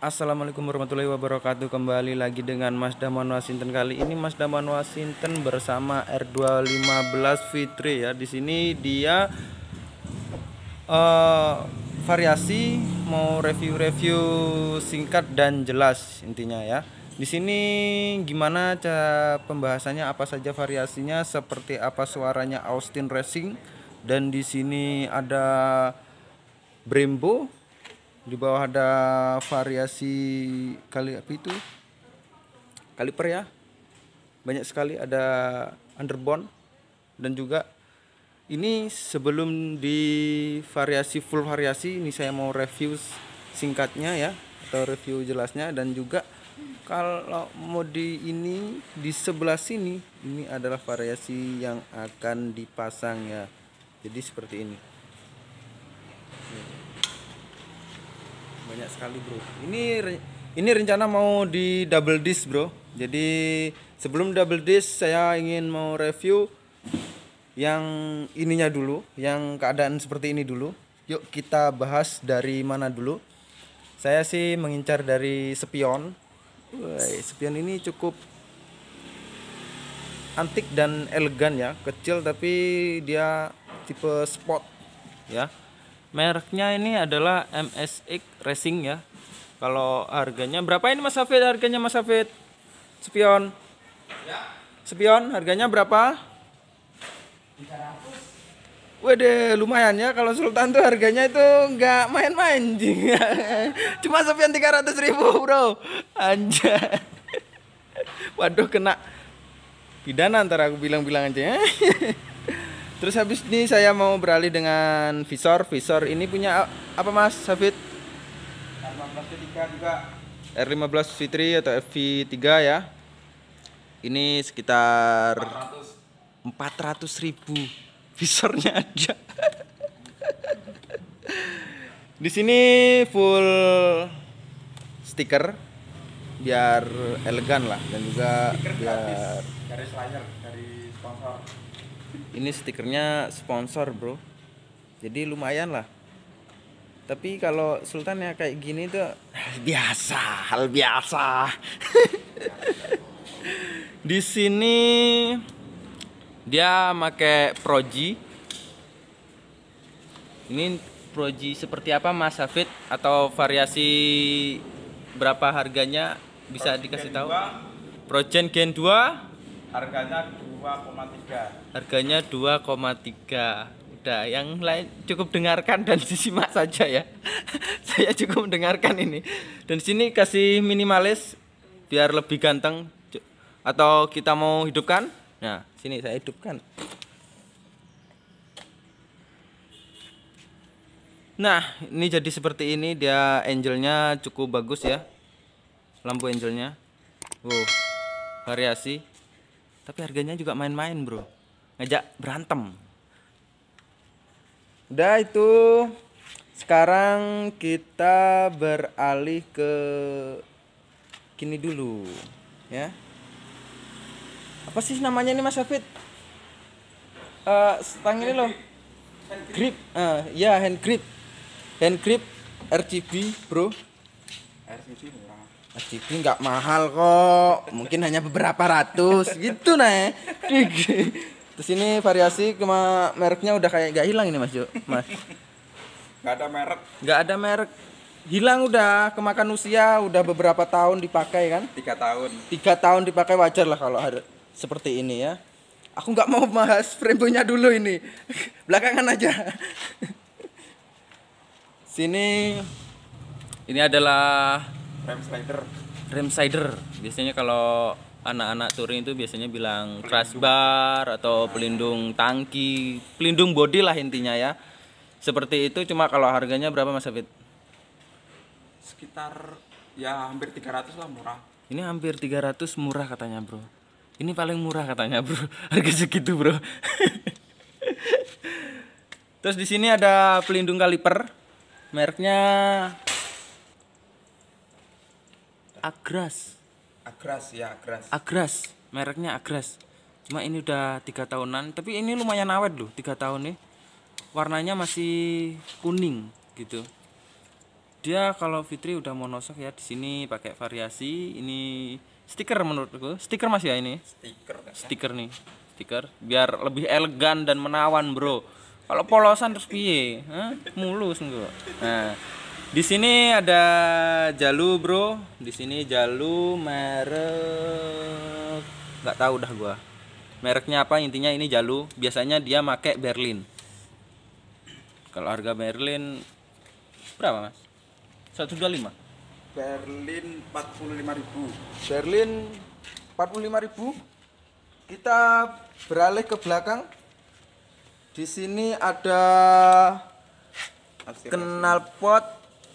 Assalamualaikum warahmatullahi wabarakatuh Kembali lagi dengan Mas Daman Washington Kali ini Mas Daman Washington bersama R215 Fitri ya Di sini dia uh, variasi mau review-review singkat dan jelas intinya ya di sini gimana cara pembahasannya apa saja variasinya seperti apa suaranya Austin Racing dan di sini ada Brembo di bawah ada variasi kali apa itu kaliper ya banyak sekali ada underbone dan juga ini sebelum di variasi full variasi ini saya mau review singkatnya ya atau review jelasnya dan juga kalau mode ini di sebelah sini ini adalah variasi yang akan dipasang ya jadi seperti ini banyak sekali bro ini ini rencana mau di double disc bro jadi sebelum double disc saya ingin mau review yang ininya dulu yang keadaan seperti ini dulu yuk kita bahas dari mana dulu saya sih mengincar dari spion Woi, ini cukup antik dan elegan ya, kecil tapi dia tipe sport ya. Mereknya ini adalah MSX Racing ya. Kalau harganya berapa ini Mas Hafid? Harganya Mas Hafid? Sepion? Ya. Sepion harganya berapa? 300. Wede lumayan ya kalau Sultan tuh harganya itu nggak main-main Cuma sepian 300 ribu bro Anjay Waduh kena pidana antara aku bilang-bilang aja ya Terus habis ini saya mau beralih dengan visor Visor ini punya apa mas Safit? R15V3 R15 V3 atau FV3 ya Ini sekitar 400 ribu visornya aja di sini full stiker biar elegan lah dan juga stiker biar dari slider, dari sponsor ini stikernya sponsor bro jadi lumayan lah tapi kalau Sultan ya kayak gini tuh biasa hal biasa di sini dia pakai proji ini proji seperti apa mas Hafid atau variasi berapa harganya bisa Progen dikasih tahu Progen Gen 2 harganya 2,3 harganya 2,3 udah yang lain cukup dengarkan dan disimak saja ya saya cukup mendengarkan ini dan sini kasih minimalis biar lebih ganteng atau kita mau hidupkan nah sini saya hidupkan nah ini jadi seperti ini dia angelnya cukup bagus ya lampu angelnya wow variasi tapi harganya juga main-main bro ngajak berantem udah itu sekarang kita beralih ke kini dulu ya apa sih namanya ini Mas Hafid? Uh, eh, stang ini loh. Grip. Uh, ya hand grip. Hand grip RGB, Bro. RGB murah. RGB nggak mahal kok. Mungkin hanya beberapa ratus gitu nah. Terus sini variasi cuma mereknya udah kayak nggak hilang ini Mas Jo. Mas. Nggak ada merek. Nggak ada merek hilang udah kemakan usia udah beberapa tahun dipakai kan tiga tahun tiga tahun dipakai wajar lah kalau ada seperti ini ya. Aku nggak mau bahas frame dulu ini. Belakangan aja. Sini ini adalah frame slider. Frame slider. Biasanya kalau anak-anak touring itu biasanya bilang crash bar atau pelindung tangki, pelindung body lah intinya ya. Seperti itu cuma kalau harganya berapa Mas Abid? Sekitar ya hampir 300 lah murah. Ini hampir 300 murah katanya, Bro ini paling murah katanya bro harga segitu bro terus di sini ada pelindung kaliper mereknya Agras Agras ya Agras Agras mereknya Agras cuma ini udah tiga tahunan tapi ini lumayan awet loh tiga tahun nih warnanya masih kuning gitu dia kalau Fitri udah monosok ya di sini pakai variasi ini stiker menurutku stiker masih ya ini stiker stiker nih stiker biar lebih elegan dan menawan bro kalau polosan terus piye mulus enggak nah di sini ada Jalu bro di sini Jalu merek nggak tahu dah gua mereknya apa intinya ini Jalu biasanya dia make Berlin kalau harga Berlin berapa mas satu dua lima Berlin 45.000. Berlin 45.000. Kita beralih ke belakang. Di sini ada knalpot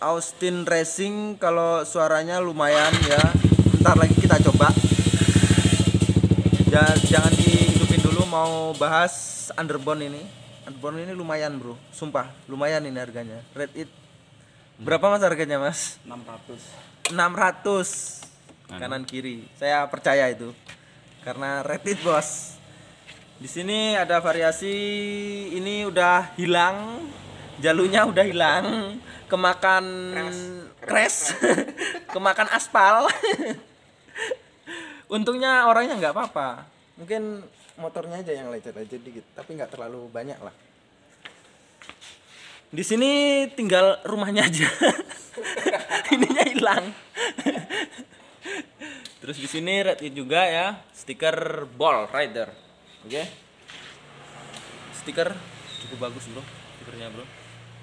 Austin Racing kalau suaranya lumayan ya. Ntar lagi kita coba. Ya, jangan dihidupin dulu mau bahas underbone ini. Underbone ini lumayan, Bro. Sumpah, lumayan ini harganya. Red it Berapa mas harganya mas? 600 600 anu. kanan kiri. Saya percaya itu karena rapid bos. Di sini ada variasi ini udah hilang, jalurnya udah hilang, kemakan crash, kemakan aspal. Untungnya orangnya nggak apa-apa. Mungkin motornya aja yang lecet aja dikit, tapi nggak terlalu banyak lah di sini tinggal rumahnya aja ininya hilang terus di sini red juga ya stiker ball rider oke okay? stiker cukup bagus bro stikernya bro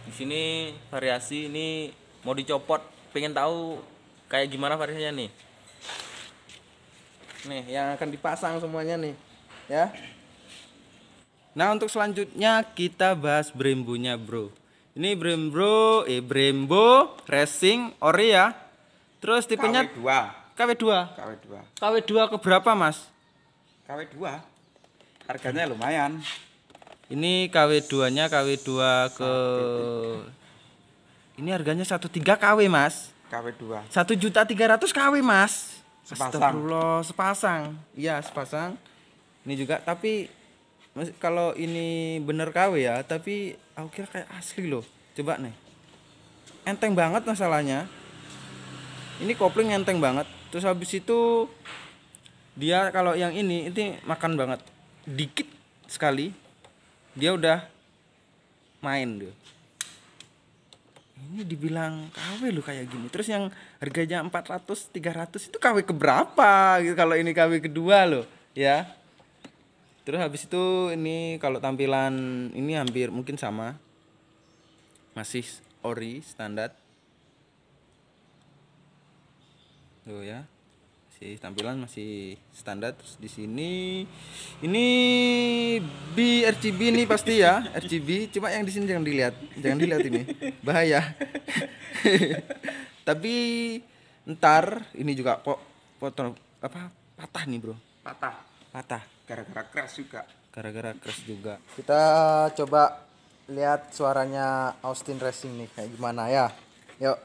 di sini variasi ini mau dicopot pengen tahu kayak gimana variasinya nih nih yang akan dipasang semuanya nih ya nah untuk selanjutnya kita bahas brembunya bro ini Brembo, eh Brembo Racing Ori ya. Terus tipenya KW2. KW2. KW2. KW2 ke berapa, Mas? KW2. Harganya lumayan. Ini KW2-nya KW2 ke Ini harganya 13 KW, Mas. KW2. 1 juta 300 KW, Mas. Sepasang. Astagfirullah, sepasang. Iya, sepasang. Ini juga tapi Mas, kalau ini bener KW ya, tapi aku kira kayak asli loh. Coba nih. Enteng banget masalahnya. Ini kopling enteng banget. Terus habis itu dia kalau yang ini ini makan banget. Dikit sekali dia udah main dia. Ini dibilang KW lo kayak gini. Terus yang harganya 400 300 itu KW keberapa gitu kalau ini KW kedua loh, ya terus habis itu ini kalau tampilan ini hampir mungkin sama masih ori standar tuh ya si tampilan masih standar terus di sini ini BRCB ini pasti ya RGB cuma yang di sini jangan dilihat jangan dilihat ini bahaya tapi ntar ini juga kok potong apa patah nih bro patah patah gara-gara crash juga gara-gara crash juga kita coba lihat suaranya Austin Racing nih kayak gimana ya yuk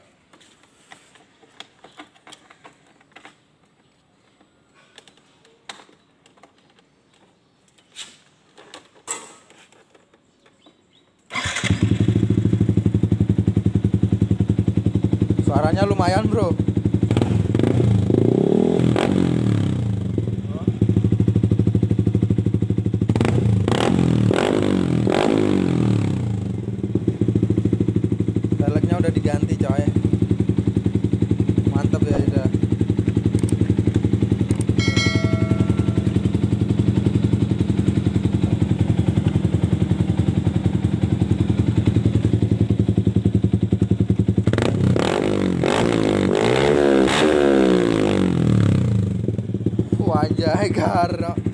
suaranya lumayan bro diganti coy mantap ya udah Wajah garok